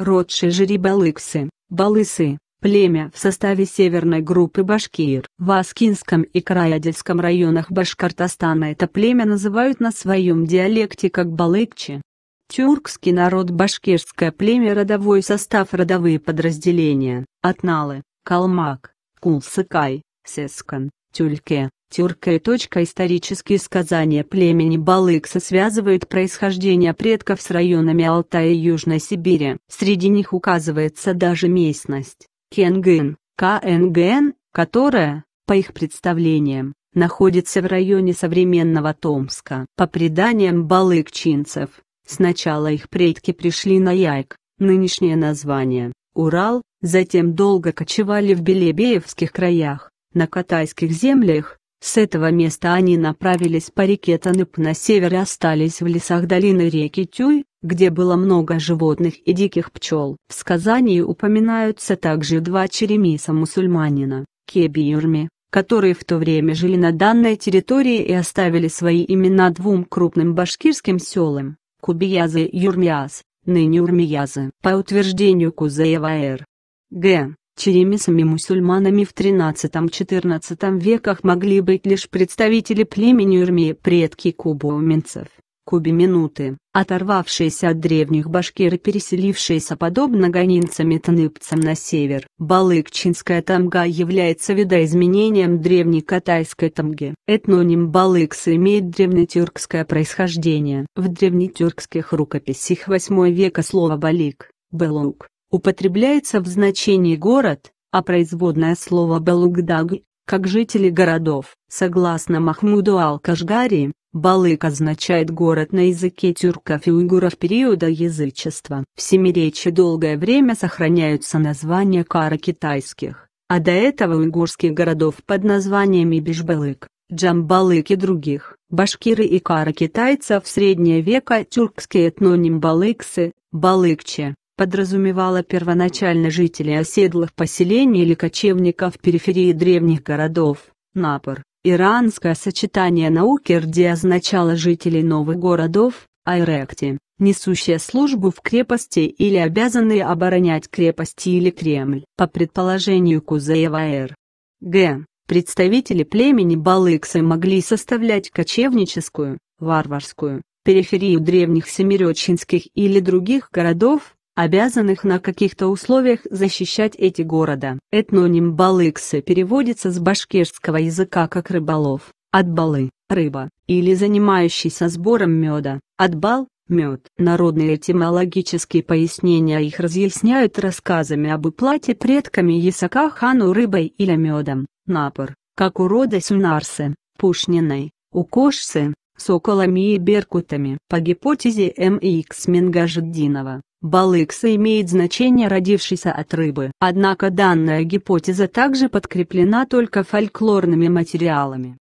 Род Шижери-Балыксы, Балысы, племя в составе северной группы башкир. В Аскинском и Караядельском районах Башкортостана это племя называют на своем диалекте как балыкчи. Тюркский народ башкирское племя родовой состав родовые подразделения, Атналы, Калмак, Кулсыкай, Сескан, Тюльке, Тюрка и точка исторические сказания племени Балыкса связывают происхождение предков с районами Алтая и Южной Сибири. Среди них указывается даже местность Кенгын, КНГН, которая, по их представлениям, находится в районе современного Томска. По преданиям балыкчинцев, сначала их предки пришли на Яйк, нынешнее название, Урал, затем долго кочевали в Белебеевских краях, на Катайских землях, с этого места они направились по реке Танып на север и остались в лесах долины реки Тюй, где было много животных и диких пчел. В сказании упоминаются также два черемиса-мусульманина, Кеби и Юрми, которые в то время жили на данной территории и оставили свои имена двум крупным башкирским селам – Кубиязы и Юрмиаз, ныне Урмиязы. По утверждению Кузеева Р. Г. Черемисами-мусульманами в XIII-XIV веках могли быть лишь представители племени урмии, предки кубоуменцев, кубиминуты, оторвавшиеся от древних башкир и переселившиеся подобно гонинцам-таныбцам на север. Балыкчинская тамга является видоизменением древней катайской тамги. Этноним балыкс имеет древнетюркское происхождение. В древнетюркских рукописях VIII века слово «балик» Белук употребляется в значении «город», а производное слово «балугдаг» – как жители городов. Согласно Махмуду ал Балык означает город на языке тюрков и уйгуров периода язычества. В Семиречье долгое время сохраняются названия кара китайских, а до этого уйгурских городов под названиями Бишбалык, Джамбалык и других. Башкиры и кара китайцев в среднее века тюркские этноним балыксы, балыкче подразумевала первоначально жителей оседлых поселений или кочевников периферии древних городов, Напор. Иранское сочетание наукерди означало жителей новых городов, айректи, несущие службу в крепости или обязанные оборонять крепости или Кремль. По предположению Кузеева Р. Г. Представители племени Балыксы могли составлять кочевническую, варварскую, периферию древних семиреченских или других городов, обязанных на каких-то условиях защищать эти города. Этноним балыксы переводится с башкирского языка как рыболов, от Балы рыба, или занимающийся сбором меда, от Бал мед. Народные этимологические пояснения их разъясняют рассказами об уплате предками ясака хану рыбой или медом, напор, как у рода сунарсы, пушниной, Кошсы соколами и беркутами. По гипотезе М.Х. Мингажетдинова, балыкса имеет значение родившийся от рыбы. Однако данная гипотеза также подкреплена только фольклорными материалами.